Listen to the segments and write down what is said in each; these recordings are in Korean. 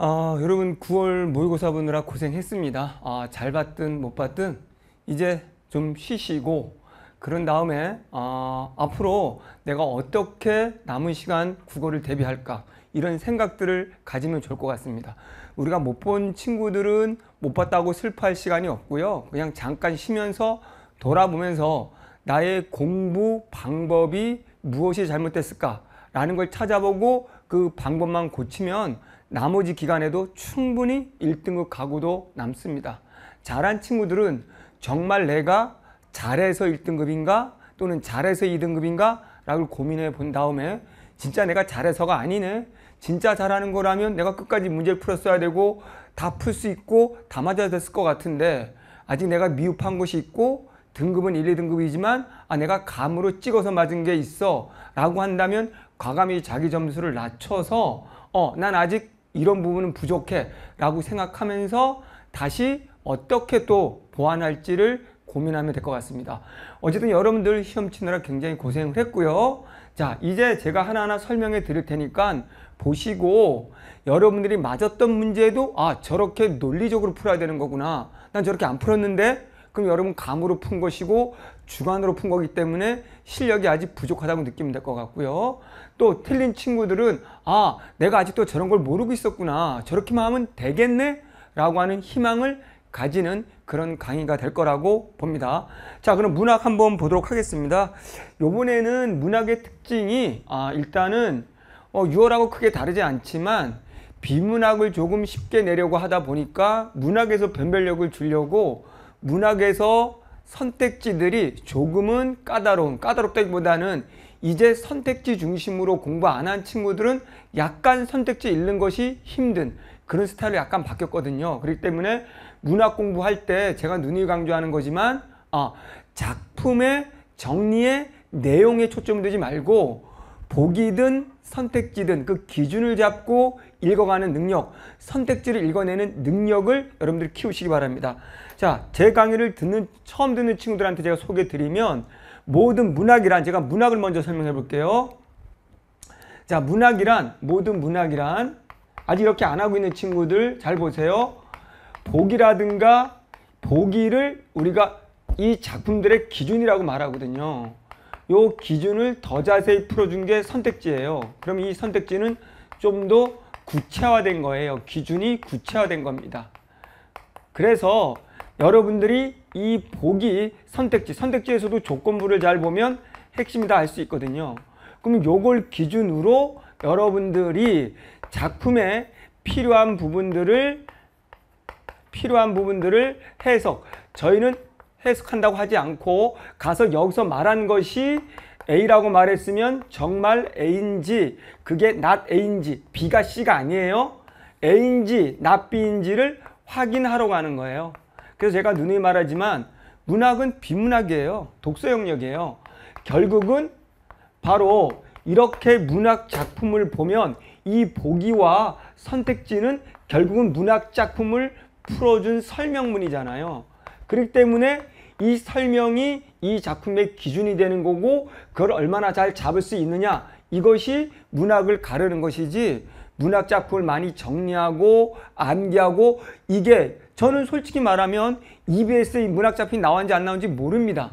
아, 여러분 9월 모의고사 보느라 고생했습니다. 아, 잘 봤든 못 봤든 이제 좀 쉬시고 그런 다음에 아, 앞으로 내가 어떻게 남은 시간 국어를 대비할까 이런 생각들을 가지면 좋을 것 같습니다. 우리가 못 본 친구들은 못 봤다고 슬퍼할 시간이 없고요. 그냥 잠깐 쉬면서 돌아보면서 나의 공부 방법이 무엇이 잘못됐을까 라는 걸 찾아보고 그 방법만 고치면 나머지 기간에도 충분히 1등급 가구도 남습니다. 잘한 친구들은 정말 내가 잘해서 1등급인가 또는 잘해서 2등급인가 라고 고민해 본 다음에 진짜 내가 잘해서가 아니네. 진짜 잘하는 거라면 내가 끝까지 문제를 풀었어야 되고 다 풀 수 있고 다 맞아야 됐을 것 같은데 아직 내가 미흡한 것이 있고 등급은 1, 2등급이지만 아 내가 감으로 찍어서 맞은 게 있어 라고 한다면 과감히 자기 점수를 낮춰서 어 난 아직 이런 부분은 부족해 라고 생각하면서 다시 어떻게 또 보완할지를 고민하면 될 것 같습니다. 어쨌든 여러분들 시험 치느라 굉장히 고생을 했고요. 자, 이제 제가 하나하나 설명해 드릴 테니까 보시고 여러분들이 맞았던 문제도 아, 저렇게 논리적으로 풀어야 되는 거구나. 난 저렇게 안 풀었는데 그럼 여러분 감으로 푼 것이고 주관으로 푼 거기 때문에 실력이 아직 부족하다고 느끼면 될 것 같고요. 또 틀린 친구들은 아 내가 아직도 저런 걸 모르고 있었구나 저렇게만 하면 되겠네 라고 하는 희망을 가지는 그런 강의가 될 거라고 봅니다. 자 그럼 문학 한번 보도록 하겠습니다. 요번에는 문학의 특징이 아 일단은 어, 유월하고 크게 다르지 않지만 비문학을 조금 쉽게 내려고 하다 보니까 문학에서 변별력을 주려고 문학에서 선택지들이 조금은 까다로운 까다롭다기보다는 이제 선택지 중심으로 공부 안 한 친구들은 약간 선택지 잃는 것이 힘든 그런 스타일로 약간 바뀌었거든요. 그렇기 때문에 문학 공부할 때 제가 눈이 강조하는 거지만 아, 작품의 정리의 내용에 초점을 두지 말고 보기든 선택지든 그 기준을 잡고 읽어가는 능력, 선택지를 읽어내는 능력을 여러분들 키우시기 바랍니다. 자, 제 강의를 듣는 처음 듣는 친구들한테 제가 소개드리면 모든 문학이란 제가 문학을 먼저 설명해 볼게요. 자, 문학이란 모든 문학이란 아직 이렇게 안 하고 있는 친구들 잘 보세요. 보기라든가 보기를 우리가 이 작품들의 기준이라고 말하거든요. 요 기준을 더 자세히 풀어준 게 선택지예요. 그럼 이 선택지는 좀 더 구체화된 거예요. 기준이 구체화된 겁니다. 그래서 여러분들이 이 보기 선택지, 선택지에서도 조건부를 잘 보면 핵심이 다할수 있거든요. 그럼 요걸 기준으로 여러분들이 작품에 필요한 부분들을 필요한 부분들을 해석 저희는 해석한다고 하지 않고 가서 여기서 말한 것이 A라고 말했으면 정말 A인지 그게 not A인지 B가 C가 아니에요. A인지 not B인지를 확인하러 가는 거예요. 그래서 제가 누누이 말하지만 문학은 비문학이에요. 독서 영역이에요. 결국은 바로 이렇게 문학 작품을 보면 이 보기와 선택지는 결국은 문학 작품을 풀어준 설명문이잖아요. 그렇기 때문에 이 설명이 이 작품의 기준이 되는 거고 그걸 얼마나 잘 잡을 수 있느냐 이것이 문학을 가르는 것이지 문학 작품을 많이 정리하고 암기하고 이게 저는 솔직히 말하면 EBS의 문학 작품이 나왔는지 안나왔는지 모릅니다.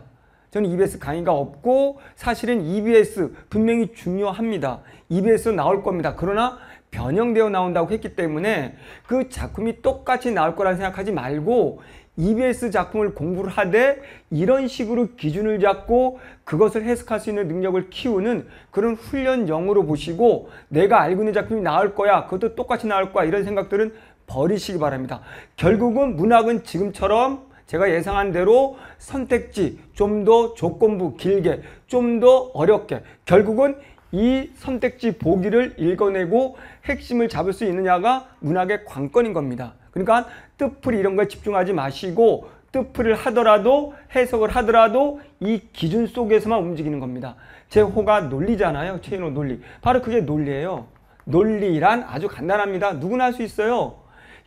저는 EBS 강의가 없고 사실은 EBS 분명히 중요합니다. EBS 나올 겁니다. 그러나 변형되어 나온다고 했기 때문에 그 작품이 똑같이 나올 거라는 생각하지 말고 EBS 작품을 공부를 하되 이런 식으로 기준을 잡고 그것을 해석할 수 있는 능력을 키우는 그런 훈련영으로 보시고 내가 알고 있는 작품이 나올 거야. 그것도 똑같이 나올 거야. 이런 생각들은 버리시기 바랍니다. 결국은 문학은 지금처럼 제가 예상한 대로 선택지 좀 더 조건부 길게 좀 더 어렵게 결국은 이 선택지 보기를 읽어내고 핵심을 잡을 수 있느냐가 문학의 관건인 겁니다. 그러니까 뜻풀이 이런 거에 집중하지 마시고 뜻풀이를 하더라도 해석을 하더라도 이 기준 속에서만 움직이는 겁니다. 제 호가 논리잖아요. 체인호 논리. 바로 그게 논리예요. 논리란 아주 간단합니다. 누구나 할 수 있어요.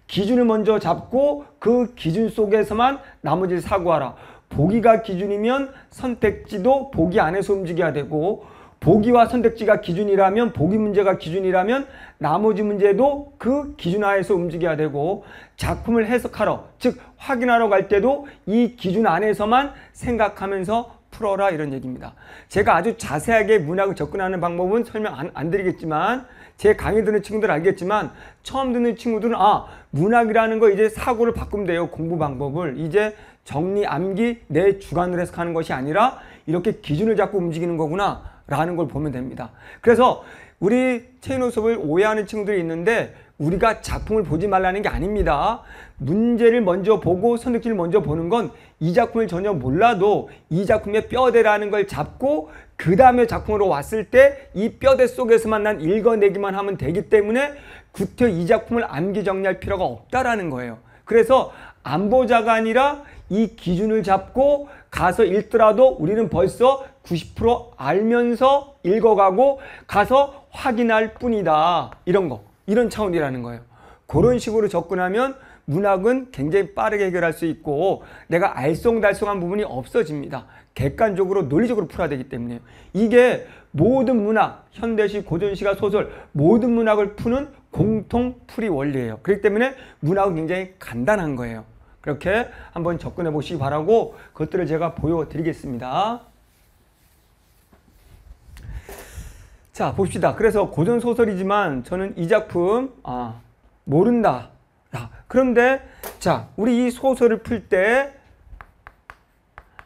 기준을 먼저 잡고 그 기준 속에서만 나머지를 사고하라. 보기가 기준이면 선택지도 보기 안에서 움직여야 되고 보기와 선택지가 기준이라면 보기 문제가 기준이라면 나머지 문제도 그 기준하에서 움직여야 되고 작품을 해석하러 즉 확인하러 갈 때도 이 기준 안에서만 생각하면서 풀어라 이런 얘기입니다. 제가 아주 자세하게 문학을 접근하는 방법은 설명 안, 안 드리겠지만 제 강의 듣는 친구들 알겠지만 처음 듣는 친구들은 아 문학이라는 거 이제 사고를 바꾸면 돼요 공부 방법을 이제 정리 암기 내 주관을 해석하는 것이 아니라 이렇게 기준을 잡고 움직이는 거구나 라는 걸 보면 됩니다. 그래서 우리 체인호 수업을 오해하는 친구들이 있는데 우리가 작품을 보지 말라는 게 아닙니다. 문제를 먼저 보고 선택지를 먼저 보는 건 이 작품을 전혀 몰라도 이 작품의 뼈대라는 걸 잡고 그 다음에 작품으로 왔을 때 이 뼈대 속에서만 난 읽어내기만 하면 되기 때문에 구태 이 작품을 암기 정리할 필요가 없다라는 거예요. 그래서 안보자가 아니라 이 기준을 잡고 가서 읽더라도 우리는 벌써 90% 알면서 읽어가고 가서 확인할 뿐이다. 이런 거. 이런 차원이라는 거예요. 그런 음. 식으로 접근하면 문학은 굉장히 빠르게 해결할 수 있고 내가 알쏭달쏭한 부분이 없어집니다. 객관적으로 논리적으로 풀어야 되기 때문에 이게 모든 문학, 현대시, 고전시가, 소설 모든 문학을 푸는 공통 풀이 원리예요. 그렇기 때문에 문학은 굉장히 간단한 거예요. 그렇게 한번 접근해 보시기 바라고 그것들을 제가 보여드리겠습니다. 자 봅시다. 그래서 고전소설이지만 저는 이 작품 아 모른다. 아, 그런데 자 우리 이 소설을 풀 때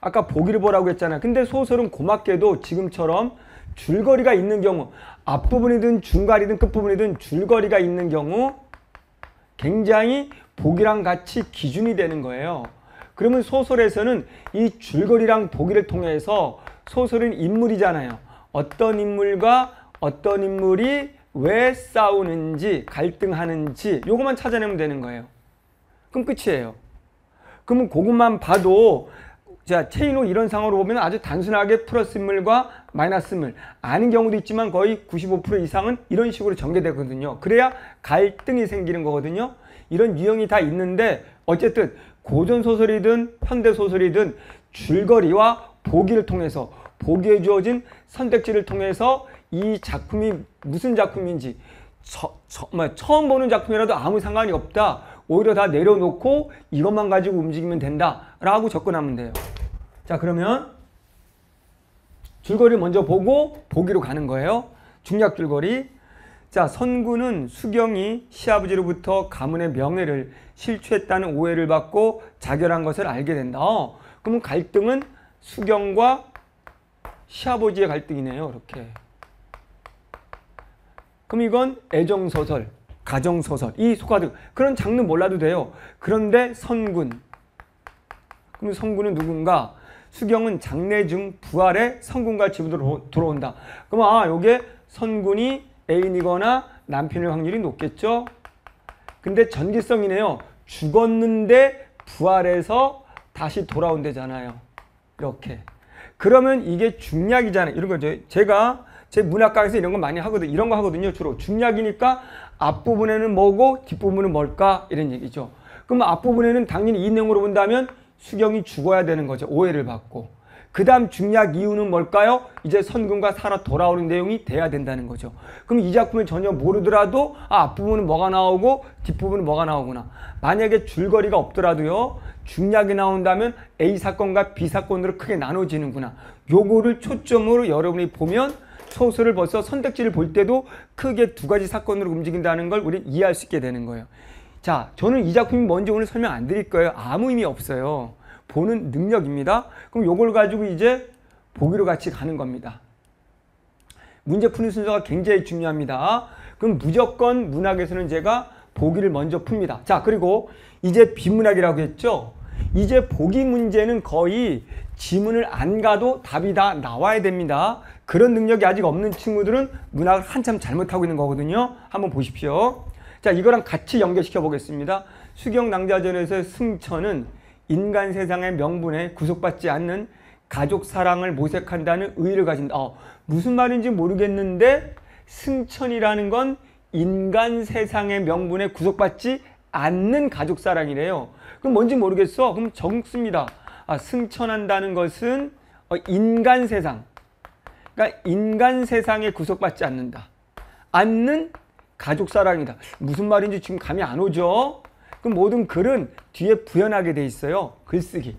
아까 보기를 보라고 했잖아 근데 소설은 고맙게도 지금처럼 줄거리가 있는 경우 앞부분이든 중간이든 끝부분이든 줄거리가 있는 경우 굉장히 보기랑 같이 기준이 되는 거예요. 그러면 소설에서는 이 줄거리랑 보기를 통해서 소설은 인물이잖아요. 어떤 인물과 어떤 인물이 왜 싸우는지 갈등하는지 요것만 찾아내면 되는 거예요. 그럼 끝이에요. 그러면 그것만 봐도 자 체인호 이런 상황으로 보면 아주 단순하게 플러스 인물과 마이너스 인물 아는 경우도 있지만 거의 95% 이상은 이런 식으로 전개되거든요. 그래야 갈등이 생기는 거거든요. 이런 유형이 다 있는데 어쨌든 고전 소설이든 현대 소설이든 줄거리와 보기를 통해서 보기에 주어진 선택지를 통해서 이 작품이 무슨 작품인지 저, 정말 뭐 처음 보는 작품이라도 아무 상관이 없다. 오히려 다 내려놓고 이것만 가지고 움직이면 된다. 라고 접근하면 돼요. 자 그러면 줄거리를 먼저 보고 보기로 가는 거예요. 중략 줄거리. 자 선구는 수경이 시아버지로부터 가문의 명예를 실추했다는 오해를 받고 자결한 것을 알게 된다. 어, 그면 갈등은 수경과 시아버지의 갈등이네요. 이렇게. 그럼 이건 애정소설, 가정소설, 이소가득 그런 장르 몰라도 돼요. 그런데 선군. 그럼 선군은 누군가? 수경은 장례 중 부활의 선군과 집으로 들어온다. 그럼 아, 요게 선군이 애인이거나 남편일 확률이 높겠죠? 근데 전기성이네요. 죽었는데 부활해서 다시 돌아온대잖아요. 이렇게. 그러면 이게 중략이잖아요. 이런 거죠. 제가 제 문학과에서 이런 거 많이 하거든 이런 거 하거든요. 주로 중략이니까 앞부분에는 뭐고 뒷부분은 뭘까 이런 얘기죠. 그럼 앞부분에는 당연히 이내용으로 본다면 수경이 죽어야 되는 거죠. 오해를 받고. 그 다음 중략 이유는 뭘까요? 이제 선금과 살아 돌아오는 내용이 돼야 된다는 거죠. 그럼 이 작품을 전혀 모르더라도 아, 앞부분은 뭐가 나오고 뒷부분은 뭐가 나오구나. 만약에 줄거리가 없더라도요. 중략이 나온다면 A 사건과 B 사건으로 크게 나눠지는구나. 요거를 초점으로 여러분이 보면 소설을 벗어 선택지를 볼 때도 크게 두 가지 사건으로 움직인다는 걸 우리 이해할 수 있게 되는 거예요. 자, 저는 이 작품이 뭔지 오늘 설명 안 드릴 거예요. 아무 의미 없어요. 보는 능력입니다. 그럼 요걸 가지고 이제 보기로 같이 가는 겁니다. 문제 푸는 순서가 굉장히 중요합니다. 그럼 무조건 문학에서는 제가 보기를 먼저 풉니다. 자, 그리고 이제 비문학이라고 했죠? 이제 보기 문제는 거의 지문을 안 가도 답이 다 나와야 됩니다. 그런 능력이 아직 없는 친구들은 문학을 한참 잘못하고 있는 거거든요. 한번 보십시오. 자, 이거랑 같이 연결시켜 보겠습니다. 수경 낭자전에서의 승천은 인간 세상의 명분에 구속받지 않는 가족 사랑을 모색한다는 의의를 가진다. 어, 무슨 말인지 모르겠는데 승천이라는 건 인간 세상의 명분에 구속받지 않는 가족 사랑이래요. 그럼 뭔지 모르겠어. 그럼 적습니다. 아, 승천한다는 것은 어, 인간 세상, 그러니까 인간 세상에 구속받지 않는다. 않는 가족 사랑이다. 무슨 말인지 지금 감이 안 오죠? 그 모든 글은 뒤에 부연하게 돼 있어요. 글쓰기.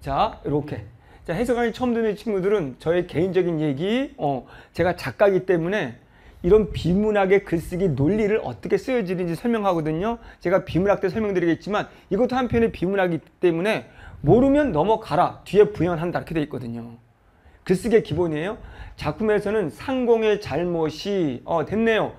자, 이렇게. 자, 해석하기 처음 듣는 친구들은 저의 개인적인 얘기, 어, 제가 작가이기 때문에 이런 비문학의 글쓰기 논리를 어떻게 쓰여지는지 설명하거든요. 제가 비문학 때 설명드리겠지만 이것도 한편의 비문학이기 때문에 모르면 넘어가라. 뒤에 부연한다. 이렇게 돼 있거든요. 글쓰기의 기본이에요. 작품에서는 상공의 잘못이 어, 됐네요.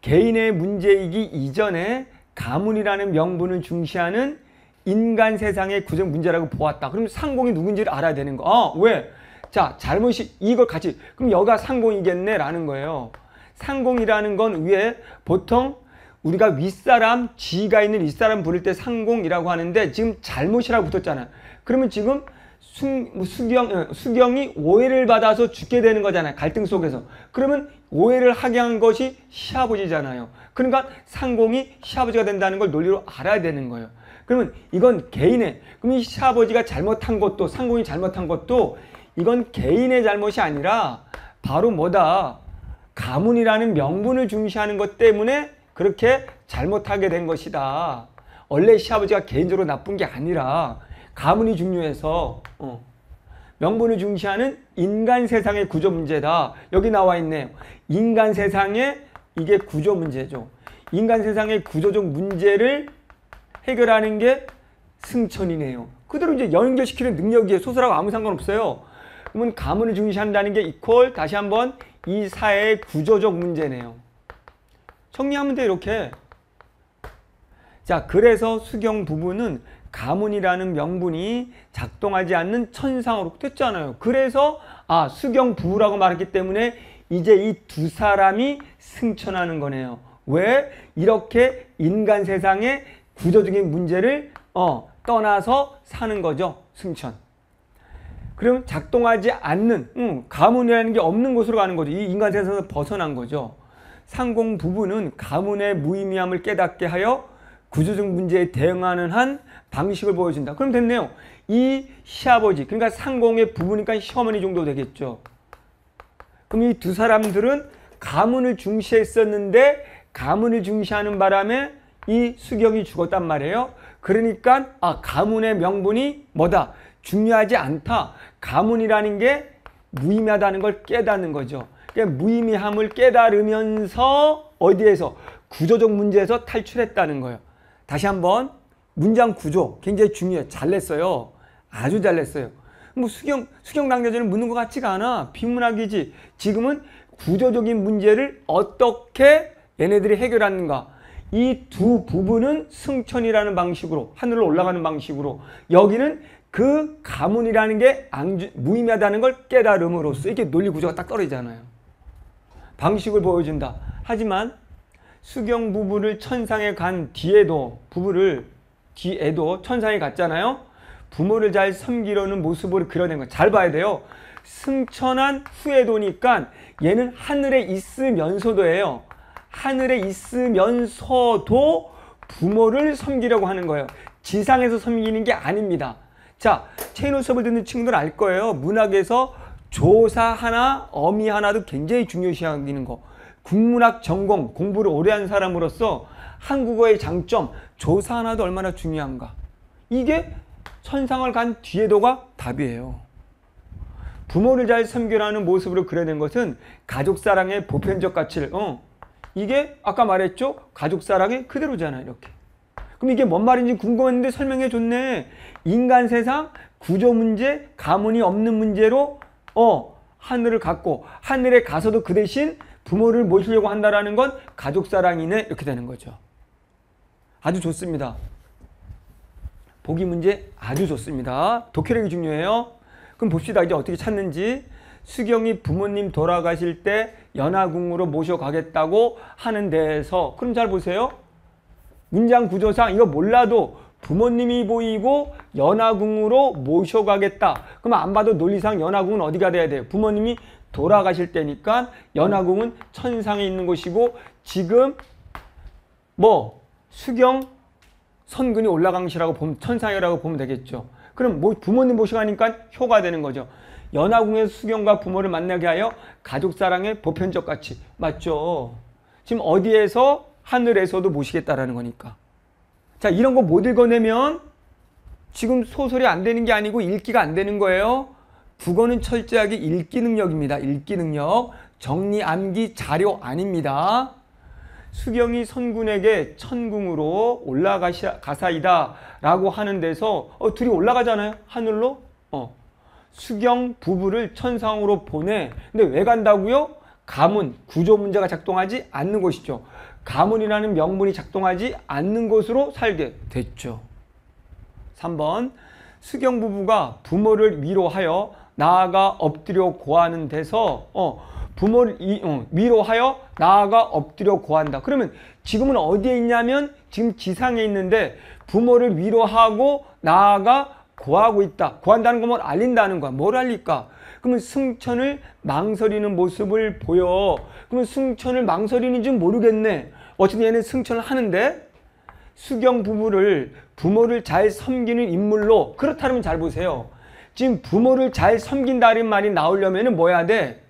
개인의 문제이기 이전에 가문이라는 명분을 중시하는 인간 세상의 구성 문제라고 보았다. 그럼 상공이 누군지를 알아야 되는 거. 아, 왜? 자, 잘못이 이걸 같이 그럼 여가 상공이겠네라는 거예요. 상공이라는 건 위에 보통 우리가 윗사람, 지위가 있는 윗사람 부를 때 상공이라고 하는데 지금 잘못이라고 붙었잖아. 그러면 지금 수, 수경, 수경이 오해를 받아서 죽게 되는 거잖아요. 갈등 속에서. 그러면 오해를 하게 한 것이 시아버지잖아요. 그러니까 상공이 시아버지가 된다는 걸 논리로 알아야 되는 거예요. 그러면 이건 개인의, 그럼 이 시아버지가 잘못한 것도, 상공이 잘못한 것도 이건 개인의 잘못이 아니라 바로 뭐다? 가문이라는 명분을 중시하는 것 때문에 그렇게 잘못하게 된 것이다. 원래 시아버지가 개인적으로 나쁜 게 아니라 가문이 중요해서 어, 명분을 중시하는 인간 세상의 구조 문제다. 여기 나와 있네요. 인간 세상의 이게 구조 문제죠. 인간 세상의 구조적 문제를 해결하는 게 승천이네요. 그대로 이제 연결시키는 능력이 에요 소설하고 아무 상관없어요. 그러면 가문을 중시한다는 게 이퀄 다시 한번 이 사회의 구조적 문제네요. 정리하면 돼 이렇게. 자, 그래서 수경 부부는 가문이라는 명분이 작동하지 않는 천상으로 됐잖아요. 그래서 아, 수경 부부라고 말했기 때문에 이제 이 두 사람이 승천하는 거네요. 왜 이렇게 인간 세상의 구조적인 문제를 어, 떠나서 사는 거죠. 승천. 그럼 작동하지 않는 음, 가문이라는 게 없는 곳으로 가는 거죠. 이 인간 세상에서 벗어난 거죠. 상공 부부는 가문의 무의미함을 깨닫게 하여 구조적 문제에 대응하는 한 방식을 보여준다. 그럼 됐네요. 이 시아버지, 그러니까 상공의 부부니까 시어머니 정도 되겠죠. 그럼 이 두 사람들은 가문을 중시했었는데 가문을 중시하는 바람에 이 수경이 죽었단 말이에요. 그러니까 아 가문의 명분이 뭐다? 중요하지 않다. 가문이라는 게 무의미하다는 걸 깨닫는 거죠. 그러니까 무의미함을 깨달으면서 어디에서 구조적 문제에서 탈출했다는 거예요. 다시 한번 문장 구조 굉장히 중요해. 잘 냈어요. 아주 잘 냈어요. 뭐 수경 수경 당겨제는 묻는 것 같지가 않아. 비문학이지. 지금은 구조적인 문제를 어떻게 얘네들이 해결하는가. 이 두 부분은 승천이라는 방식으로 하늘로 올라가는 방식으로 여기는 그 가문이라는 게 앙주, 무의미하다는 걸 깨달음으로써 이렇게 논리 구조가 딱 떨어지잖아요. 방식을 보여준다. 하지만 수경 부부를 천상에 간 뒤에도 부부를 뒤에도 천상에 갔잖아요. 부모를 잘 섬기려는 모습을 그려낸 거. 잘 봐야 돼요. 승천한 후에도니까 얘는 하늘에 있으면서도예요. 하늘에 있으면서도 부모를 섬기려고 하는 거예요. 지상에서 섬기는 게 아닙니다. 자, 체인호 수업을 듣는 친구들 알 거예요. 문학에서 조사 하나, 어미 하나도 굉장히 중요시 여는 거. 국문학 전공 공부를 오래 한 사람으로서 한국어의 장점 조사 하나도 얼마나 중요한가 이게 천상을 간 뒤에도가 답이에요 부모를 잘 섬기라는 모습으로 그려낸 것은 가족사랑의 보편적 가치를 어, 이게 아까 말했죠 가족사랑의 그대로잖아요 이렇게 그럼 이게 뭔 말인지 궁금했는데 설명해 줬네 인간 세상 구조 문제 가문이 없는 문제로 어 하늘을 갖고 하늘에 가서도 그 대신 부모를 모시려고 한다라는 건 가족 사랑이네 이렇게 되는 거죠. 아주 좋습니다. 보기 문제 아주 좋습니다. 독해력이 중요해요. 그럼 봅시다. 이제 어떻게 찾는지. 수경이 부모님 돌아가실 때 연화궁으로 모셔가겠다고 하는 데에서 그럼 잘 보세요. 문장 구조상 이거 몰라도 부모님이 보이고 연화궁으로 모셔가겠다. 그럼 안 봐도 논리상 연화궁은 어디가 돼야 돼요? 부모님이 돌아가실 때니까 연화궁은 천상에 있는 곳이고 지금 뭐 수경 선근이 올라간 것이라고 보면 천상이라고 보면 되겠죠. 그럼 뭐 부모님 모시고 니까 효가 되는 거죠. 연화궁에 수경과 부모를 만나게 하여 가족 사랑의 보편적 가치 맞죠. 지금 어디에서 하늘에서도 모시겠다라는 거니까. 자 이런 거 못 읽어내면 지금 소설이 안 되는 게 아니고 읽기가 안 되는 거예요. 국어는 철저하게 읽기 능력입니다. 읽기 능력. 정리 암기 자료 아닙니다. 수경이 선군에게 천궁으로 올라가사이다 라고 하는 데서 어, 둘이 올라가잖아요. 하늘로. 어. 수경 부부를 천상으로 보내. 근데 왜 간다고요? 가문, 구조 문제가 작동하지 않는 것이죠. 가문이라는 명분이 작동하지 않는 것으로 살게 됐죠. 3번 수경 부부가 부모를 위로하여 나아가 엎드려 고하는 데서 어, 부모를 이, 어, 위로하여 나아가 엎드려 고한다. 그러면 지금은 어디에 있냐면 지금 지상에 있는데 부모를 위로하고 나아가 고하고 있다. 고한다는 건뭘 알린다는 거야. 뭘 알릴까? 그러면 승천을 망설이는 모습을 보여. 그러면 승천을 망설이는 지 모르겠네. 어쨌든 얘는 승천을 하는데 수경 부부를 부모를 잘 섬기는 인물로 그렇다면 잘 보세요. 지금 부모를 잘 섬긴다는 말이 나오려면 뭐야 돼?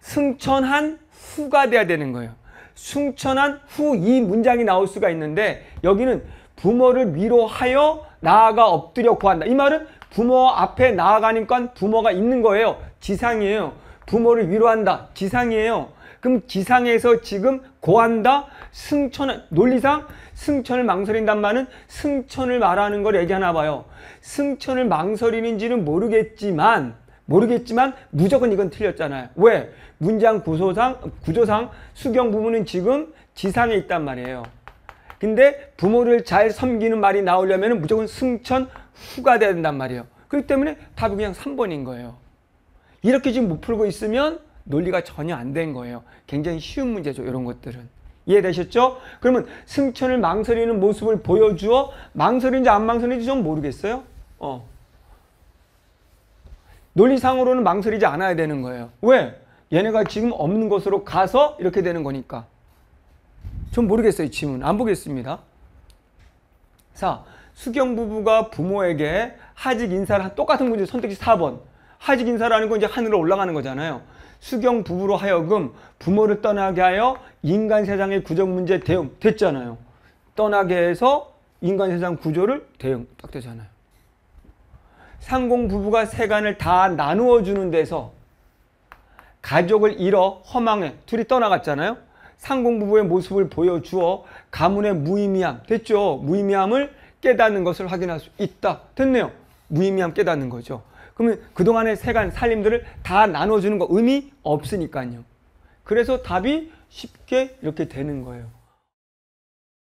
승천한 후가 돼야 되는 거예요. 승천한 후 이 문장이 나올 수가 있는데 여기는 부모를 위로하여 나아가 엎드려 구한다. 이 말은 부모 앞에 나아가니까 부모가 있는 거예요. 지상이에요. 부모를 위로한다. 지상이에요. 그럼 지상에서 지금 고한다? 승천한 논리상 승천을 망설인단 말은 승천을 말하는 걸 얘기하나 봐요. 승천을 망설이는지는 모르겠지만 모르겠지만 무조건 이건 틀렸잖아요. 왜? 문장 구조상, 구조상 수경 부모는 지금 지상에 있단 말이에요. 근데 부모를 잘 섬기는 말이 나오려면 무조건 승천 후가 된단 말이에요. 그렇기 때문에 답이 그냥 3번인 거예요. 이렇게 지금 못 풀고 있으면 논리가 전혀 안 된 거예요. 굉장히 쉬운 문제죠. 이런 것들은. 이해되셨죠? 그러면 승천을 망설이는 모습을 보여주어 망설인지 안 망설인지 좀 모르겠어요? 어. 논리상으로는 망설이지 않아야 되는 거예요. 왜? 얘네가 지금 없는 곳으로 가서 이렇게 되는 거니까. 좀 모르겠어요. 지문. 안 보겠습니다. 자, 수경 부부가 부모에게 하직 인사를 똑같은 문제 선택지 4번. 하직 인사라는 건 이제 하늘로 올라가는 거잖아요. 수경 부부로 하여금 부모를 떠나게 하여 인간 세상의 구조 문제 대응 됐잖아요. 떠나게 해서 인간 세상 구조를 대응 딱 되잖아요. 상공 부부가 세간을 다 나누어 주는 데서 가족을 잃어 허망해 둘이 떠나갔잖아요. 상공 부부의 모습을 보여주어 가문의 무의미함 됐죠. 무의미함을 깨닫는 것을 확인할 수 있다. 됐네요. 무의미함 깨닫는 거죠. 그러면 그동안의 세간 살림들을 다 나눠주는 거 의미 없으니까요. 그래서 답이 쉽게 이렇게 되는 거예요.